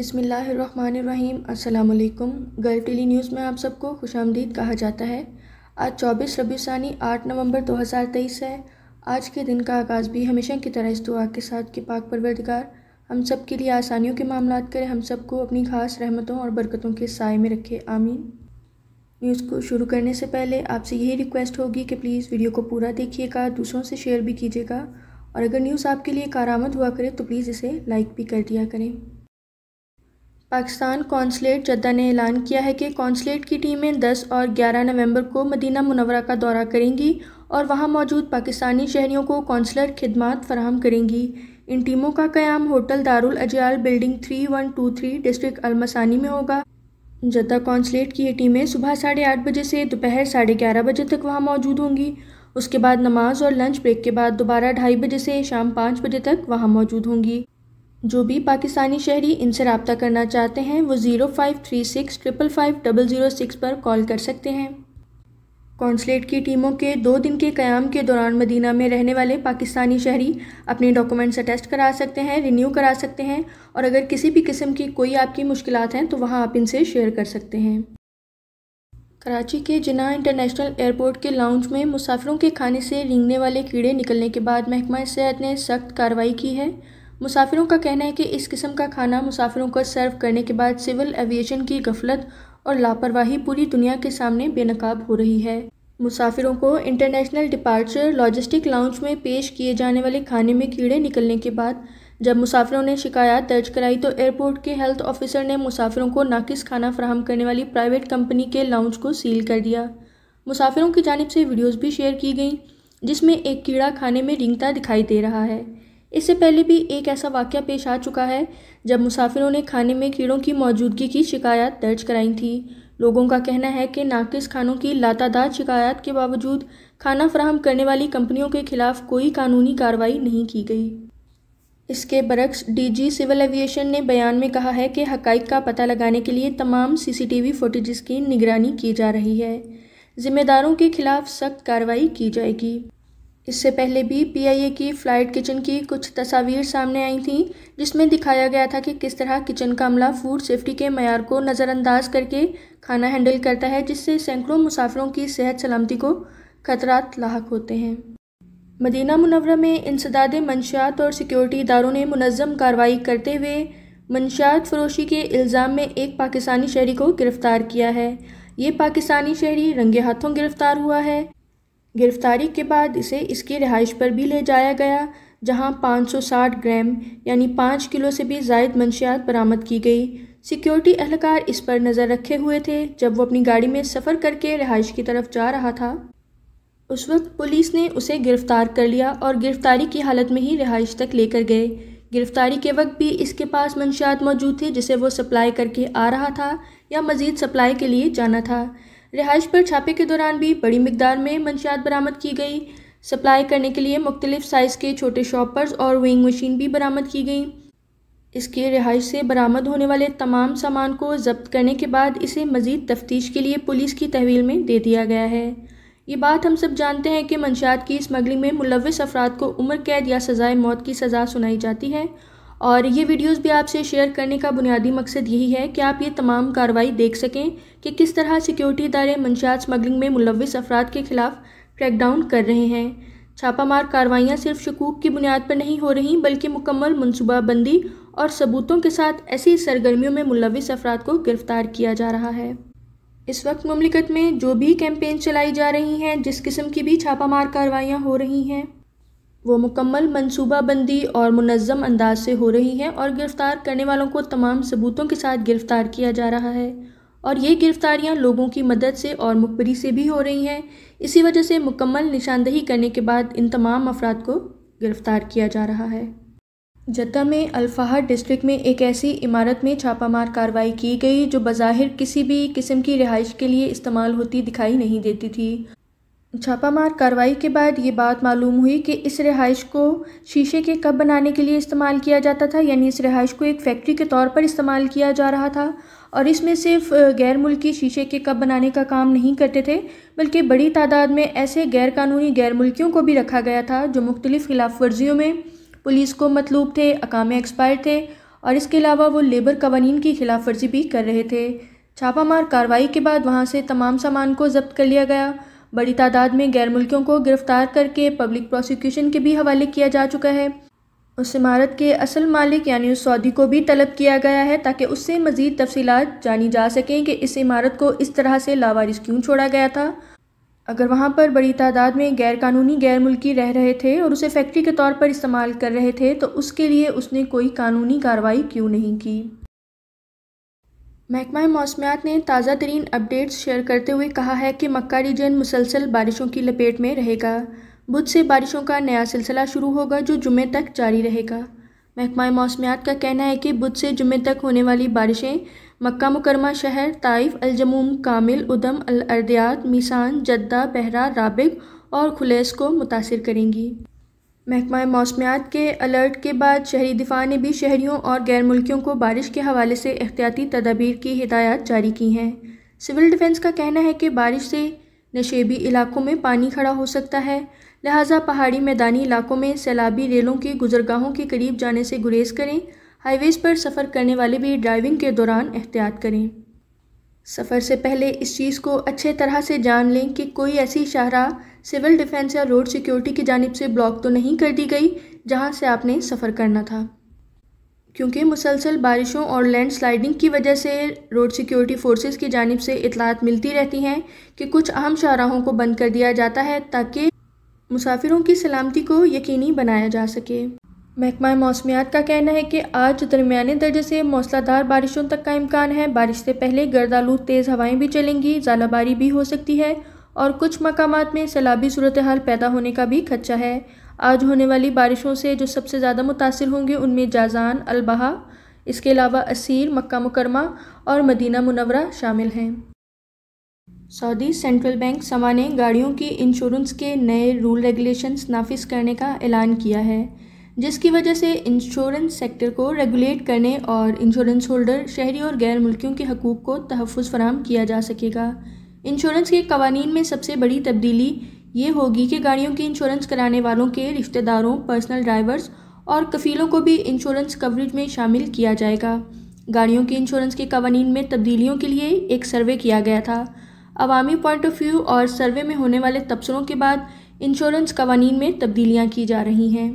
बिसमीम् अल्लाम girl tele news में आप सबको खुश आमदीद कहा जाता है आज 24 रबी सानी आठ नवंबर 2023 है आज के दिन का आगाज़ भी हमेशा की तरह इस दुआ के साथ के पाक परवरदगार हम सब के लिए आसानियों के मामला करें हम सबको अपनी खास रहमतों और बरकतों के साय में रखे आमीन न्यूज़ को शुरू करने से पहले आपसे यही रिक्वेस्ट होगी कि प्लीज़ वीडियो को पूरा देखिएगा दूसरों से शेयर भी कीजिएगा और अगर न्यूज़ आपके लिए कारामद हुआ करे तो प्लीज़ इसे लाइक भी कर दिया करें पाकिस्तान कौंसलेट जद्दा ने ऐलान किया है कि कौंसलेट की टीमें 10 और 11 नवंबर को मदीना मुनवरा का दौरा करेंगी और वहां मौजूद पाकिस्तानी शहरीों को कौंसलर खिदमत फराहम करेंगी इन टीमों का क्याम होटल दारुल अजयाल बिल्डिंग 3123 डिस्ट्रिक्ट अलमसानी में होगा जद्दा कौंसलेट की ये टीमें सुबह साढ़े आठ बजे से दोपहर साढ़े ग्यारह बजे तक वहाँ मौजूद होंगी उसके बाद नमाज और लंच ब्रेक के बाद दोबारा ढाई बजे से शाम पाँच बजे तक वहाँ मौजूद होंगी जो भी पाकिस्तानी शहरी इनसे रबता करना चाहते हैं वो zero five three six triple five double zero six पर कॉल कर सकते हैं कौंसलेट की टीमों के दो दिन के क़्याम के दौरान मदीना में रहने वाले पाकिस्तानी शहरी अपने डॉक्यूमेंट्स अटेस्ट करा सकते हैं रिन्यू करा सकते हैं और अगर किसी भी किस्म की कोई आपकी मुश्किल हैं तो वहाँ आप इनसे शेयर कर सकते हैं कराची के जिना इंटरनेशनल एयरपोर्ट के लाउंज में मुसाफिरों के खाने से रिंगने वाले कीड़े निकलने के बाद महकमा सेहत ने सख्त कार्रवाई की है मुसाफिरों का कहना है कि इस किस्म का खाना मुसाफिरों को सर्व करने के बाद सिविल एविएशन की गफलत और लापरवाही पूरी दुनिया के सामने बेनकाब हो रही है मुसाफिरों को इंटरनेशनल डिपार्चर लॉजिस्टिक लाउंज में पेश किए जाने वाले खाने में कीड़े निकलने के बाद जब मुसाफिरों ने शिकायत दर्ज कराई तो एयरपोर्ट के हेल्थ ऑफिसर ने मुसाफिरों को नाकिस खाना फराहम करने वाली प्राइवेट कंपनी के लाउंज को सील कर दिया मुसाफिरों की जानब से वीडियोज़ भी शेयर की गई जिसमें एक कीड़ा खाने में रिंगता दिखाई दे रहा है इससे पहले भी एक ऐसा वाक्य पेश आ चुका है जब मुसाफिरों ने खाने में कीड़ों की मौजूदगी की शिकायत दर्ज कराई थी लोगों का कहना है कि नाकिस खानों की लातादार शिकायत के बावजूद खाना फ्राहम करने वाली कंपनियों के खिलाफ कोई कानूनी कार्रवाई नहीं की गई इसके बरक्स डीजी सिविल एविएशन ने बयान में कहा है कि हकाइक का पता लगाने के लिए तमाम सीसीटीवी फुटेजेस की निगरानी की जा रही है जिम्मेदारों के खिलाफ सख्त कार्रवाई की जाएगी इससे पहले भी पीआईए की फ्लाइट किचन की कुछ तस्वीर सामने आई थीं जिसमें दिखाया गया था कि किस तरह किचन का अमला फूड सेफ्टी के मैार को नज़रअंदाज करके खाना हैंडल करता है जिससे सैकड़ों मुसाफिरों की सेहत सलामती को खतरात लाक होते हैं मदीना मुनवरा में इंसदाद मंशात और सिक्योरिटी इदारों ने मनज़म कार्रवाई करते हुए मंशात फरोशी के इल्ज़ाम में एक पाकिस्तानी शहरी को गिरफ़्तार किया है ये पाकिस्तानी शहरी रंगे हाथों गिरफ़्तार हुआ है गिरफ्तारी के बाद इसे इसकी रिहाइश पर भी ले जाया गया जहां 560 ग्राम यानी पाँच किलो से भी जायद मंशियात बरामद की गई सिक्योरिटी अहलकार इस पर नज़र रखे हुए थे जब वो अपनी गाड़ी में सफ़र करके रिहाइश की तरफ जा रहा था उस वक्त पुलिस ने उसे गिरफ़्तार कर लिया और गिरफ़्तारी की हालत में ही रिहाइश तक लेकर गए गिरफ़्तारी के वक्त भी इसके पास मंशियात मौजूद थी जिसे वो सप्लाई करके आ रहा था या मज़ीद सप्लाई के लिए जाना था रिहाइश पर छापे के दौरान भी बड़ी मकदार में मंशियात बरामद की गई सप्लाई करने के लिए मुख्तलिफ साइज़ के छोटे शॉपर्स और वेइंग मशीन भी बरामद की गई इसके रिहाइश से बरामद होने वाले तमाम सामान को जब्त करने के बाद इसे मज़ीद तफ्तीश के लिए पुलिस की तहवील में दे दिया गया है ये बात हम सब जानते हैं कि मंशात की स्मगलिंग में मुलविस अफराद को उम्र कैद या सज़ाए मौत की सज़ा सुनाई जाती है और ये वीडियोस भी आपसे शेयर करने का बुनियादी मकसद यही है कि आप ये तमाम कार्रवाई देख सकें कि किस तरह सिक्योरिटी इदारे मंशात स्मगलिंग में मुलविस अफराद के खिलाफ क्रैकडाउन कर रहे हैं छापामार कार्रवाइयाँ सिर्फ शकूक की बुनियाद पर नहीं हो रही बल्कि मुकम्मल मनसूबाबंदी और सबूतों के साथ ऐसी सरगर्मियों में मुलविस अफराद को गिरफ्तार किया जा रहा है इस वक्त ममलिकत में जो भी कैंपेन चलाई जा रही हैं जिस किस्म की भी छापामार कार्रवाइयाँ हो रही हैं वो मुकम्मल मनसूबाबंदी और मुनज़म अंदाज से हो रही हैं और गिरफ़्तार करने वालों को तमाम सबूतों के साथ गिरफ़्तार किया जा रहा है और ये गिरफ़्तारियाँ लोगों की मदद से और मुखबरी से भी हो रही हैं इसी वजह से मुकम्मल निशानदही करने के बाद इन तमाम अफराद को गिरफ़्तार किया जा रहा है जत्ता में अल्फाहर डिस्ट्रिक्ट में एक ऐसी इमारत में छापामार कार्रवाई की गई जो बज़ाहिर किसी भी किस्म की रिहाइश के लिए इस्तेमाल होती दिखाई नहीं देती थी छापामार कार्रवाई के बाद ये बात मालूम हुई कि इस रिहाइश को शीशे के कप बनाने के लिए इस्तेमाल किया जाता था यानी इस रिहाइश को एक फैक्ट्री के तौर पर इस्तेमाल किया जा रहा था और इसमें सिर्फ गैर मुल्की शीशे के कप बनाने का काम नहीं करते थे बल्कि बड़ी तादाद में ऐसे गैर कानूनी गैर मुल्कियों को भी रखा गया था जो मुख्तलिफ़ खिलाफ वर्जियों में पुलिस को मतलूब थे अकाम एक्सपायर थे और इसके अलावा वो लेबर कवानीन की खिलाफ वर्जी भी कर रहे थे छापामार कार्रवाई के बाद वहाँ से तमाम सामान को जब्त कर लिया गया बड़ी तादाद में गैर मुल्कियों को गिरफ्तार करके पब्लिक प्रोसिक्यूशन के भी हवाले किया जा चुका है उस इमारत के असल मालिक यानी उस सऊदी को भी तलब किया गया है ताकि उससे मज़ीद तफसीत जानी जा सकें कि इस इमारत को इस तरह से लावारिस क्यों छोड़ा गया था अगर वहाँ पर बड़ी तादाद में गैर कानूनी गैर मुल्की रह रहे थे और उसे फैक्ट्री के तौर पर इस्तेमाल कर रहे थे तो उसके लिए उसने कोई कानूनी कार्रवाई क्यों नहीं की महकमा मौसमियात ने ताज़ा तरीन अपडेट्स शेयर करते हुए कहा है कि मक्का रीजन मुसलसल बारिशों की लपेट में रहेगा बुध से बारिशों का नया सिलसिला शुरू होगा जो जुमे तक जारी रहेगा महकमा मौसमियात का कहना है कि बुध से जुमे तक होने वाली बारिशें मक्का मुकरमा शहर ताइफ अलजमूम कामिल उदम अलअर्दयात मीसान जद्दा बहरा रबिक और खुलेस को मुतासर करेंगी महकमा मौसमियात के अलर्ट के बाद शहरी दिफा ने भी शहरीों और गैर मुल्कियों को बारिश के हवाले से एहतियाती तदाबीर की हिदायत जारी की हैं सिविल डिफेंस का कहना है कि बारिश से नशेबी इलाकों में पानी खड़ा हो सकता है लिहाजा पहाड़ी मैदानी इलाकों में सैलाबी रेलों की गुजरगाहों के करीब जाने से गुरेज करें हाईवेज़ पर सफ़र करने वाले भी ड्राइविंग के दौरान एहतियात करें सफ़र से पहले इस चीज़ को अच्छे तरह से जान लें कि कोई ऐसी शाहरा सिविल डिफेंस या रोड सिक्योरिटी की जानब से ब्लॉक तो नहीं कर दी गई जहाँ से आपने सफ़र करना था क्योंकि मुसलसल बारिशों और लैंड स्लाइडिंग की वजह से रोड सिक्योरिटी फोर्सेस की जानब से इतलात मिलती रहती हैं कि कुछ अहम शाहराहों को बंद कर दिया जाता है ताकि मुसाफिरों की सलामती को यकीनी बनाया जा सके महकमा मौसमियात का कहना है कि आज दरमिया दर्जे से मौसलाधार बारिशों तक का इम्कान है बारिश से पहले गर्दालू तेज़ हवाएं भी चलेंगी ज़ालाबारी भी हो सकती है और कुछ मकाम में सैलाबी सूरत हाल पैदा होने का भी खदशा है आज होने वाली बारिशों से जो सबसे ज़्यादा मुतासर होंगे उनमें जाजान अलबहा इसके अलावा असीर मक्का मुकरमा और मदीना मुनवरा शामिल हैं सऊदी सेंट्रल बैंक समा ने गाड़ियों की इंश्योरेंस के नए रूल रेगुलेशंस नाफिस करने का ऐलान किया है जिसकी वजह से इंश्योरेंस सेक्टर को रेगुलेट करने और इंश्योरेंस होल्डर शहरी और गैर मुल्कियों के हकूक़ को तहफ़ फराम किया जा सकेगा इंश्योरेंस के कवानीन में सबसे बड़ी तब्दीली ये होगी कि गाड़ियों के इंश्योरेंस कराने वालों के रिश्तेदारों पर्सनल ड्राइवर्स और कफ़ीलों को भी इंश्योरेंस कवरेज में शामिल किया जाएगा गाड़ियों के इंश्योरेंस के कवानीन में तब्दीलियों के लिए एक सर्वे किया गया था अवामी पॉइंट ऑफ व्यू और सर्वे में होने वाले तबसरों के बाद इंश्योरेंस कवानीन में तब्दीलियाँ की जा रही हैं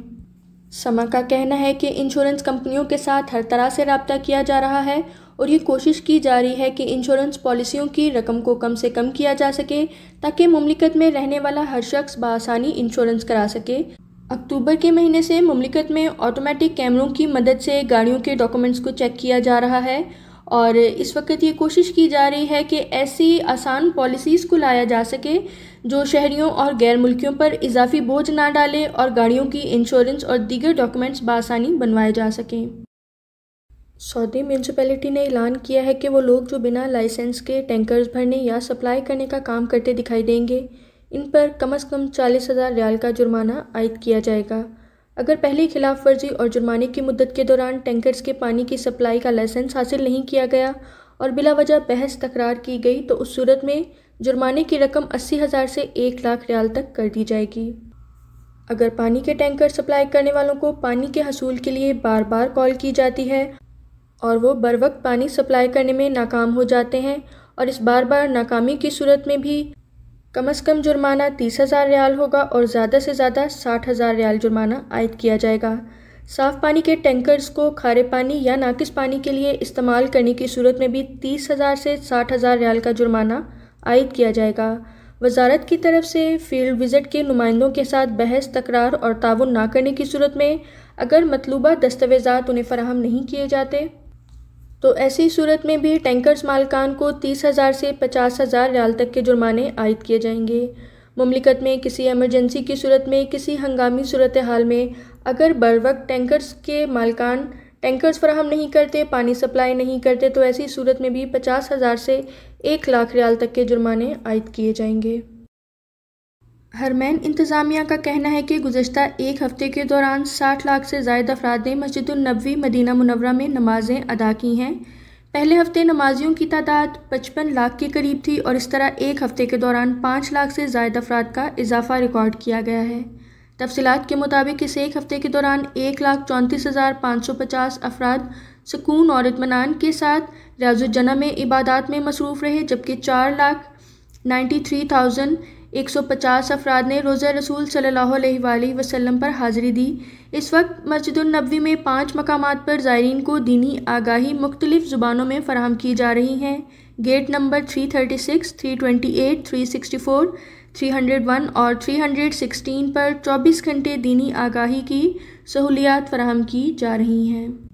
समा का कहना है कि इंश्योरेंस कंपनियों के साथ हर तरह से रबता किया जा रहा है और ये कोशिश की जा रही है कि इंश्योरेंस पॉलिसियों की रकम को कम से कम किया जा सके ताकि ममलिकत में रहने वाला हर शख्स बसानी इंश्योरेंस करा सके अक्टूबर के महीने से ममलिकत में ऑटोमेटिक कैमरों की मदद से गाड़ियों के डॉक्यूमेंट्स को चेक किया जा रहा है और इस वक्त ये कोशिश की जा रही है कि ऐसी आसान पॉलिसीज़ को लाया जा सके जो शहरियों और गैर मुल्कियों पर इजाफी बोझ ना डाले और गाड़ियों की इंश्योरेंस और दीगर डॉक्यूमेंट्स बासानी बनवाए जा सकें सऊदी म्यूनसिपैलिटी ने ऐलान किया है कि वो लोग जो बिना लाइसेंस के टैंकर्स भरने या सप्लाई करने का काम करते दिखाई देंगे इन पर कम अज़ कम चालीस हज़ार रियाल का जुर्माना आयद किया जाएगा अगर पहले खिलाफ वर्जी और जुर्माने की मुद्दत के दौरान टैंकर्स के पानी की सप्लाई का लाइसेंस हासिल नहीं किया गया और बिला वजह बहस तकरार की गई तो उस सूरत में जुर्माने की रकम अस्सी हज़ार से एक लाख रियाल तक कर दी जाएगी अगर पानी के टैंकर सप्लाई करने वालों को पानी के हसूल के लिए बार बार कॉल की जाती है और वो बर वक्त पानी सप्लाई करने में नाकाम हो जाते हैं और इस बार बार नाकामी की सूरत में भी कम अज़ कम जुर्माना तीस हज़ार रियाल होगा और ज़्यादा से ज़्यादा साठ हज़ार रियाल जुर्माना आयद किया जाएगा साफ़ पानी के टैंकर्स को खारे पानी या नाकिस पानी के लिए इस्तेमाल करने की सूरत में भी तीस हज़ार से साठ हज़ार रियाल का जुर्माना आयद किया जाएगा वजारत की तरफ से फील्ड विजिट के नुमाइंदों के साथ बहस तकरार और ताउन ना करने की सूरत में अगर मतलूबा दस्तावेजात उन्हें फराहम नहीं किए जाते तो ऐसी सूरत में भी टैंकर्स मालकान को तीस हज़ार से पचास हज़ार रियाल तक के जुर्माने आयद किए जाएंगे ममलिकत में किसी एमरजेंसी की सूरत में किसी हंगामी सूरत हाल में अगर बर वक्त टैंकर्स के मालकान टैंकर्स फराहम नहीं करते पानी सप्लाई नहीं करते तो ऐसी सूरत में भी पचास हज़ार से एक लाख रियाल तक के जुर्माने आयद किए जाएंगे हरमैन इंतज़ामिया का कहना है कि गुजशत एक हफ़्ते के दौरान साठ लाख से जायद अफराद ने मस्जिदुलनबी मदीना मुनवरा में नमाजें अदा की हैं पहले हफ्ते नमाजियों की तादाद पचपन लाख के करीब थी और इस तरह एक हफ्ते के दौरान पाँच लाख से जायद अफराद का इजाफा रिकॉर्ड किया गया है तफसीत के मुताबिक इस एक हफ़्ते के दौरान एक लाख चौंतीस हज़ार पाँच सौ पचास अफराद सुकून और इतमान के साथ रियाजना में इबादत में मसरूफ़ रहे जबकि चार लाख नाइन्टी थ्री थाउजेंड एक सौ पचास अफराद ने रोज़ा रसूल सल्ला वसलम पर हाज़िरी दी इस वक्त मस्जिदनबी में पाँच मकाम पर ज़ायरीन को दीनी आगाही मुख्तलिफ़ ज़ुबानों में फ़राम की जा रही हैं gate number three thirty six three twenty eight three sixty four 301 और 316 पर 24 घंटे दीनी आगाही की सहूलियात फराहम की जा रही हैं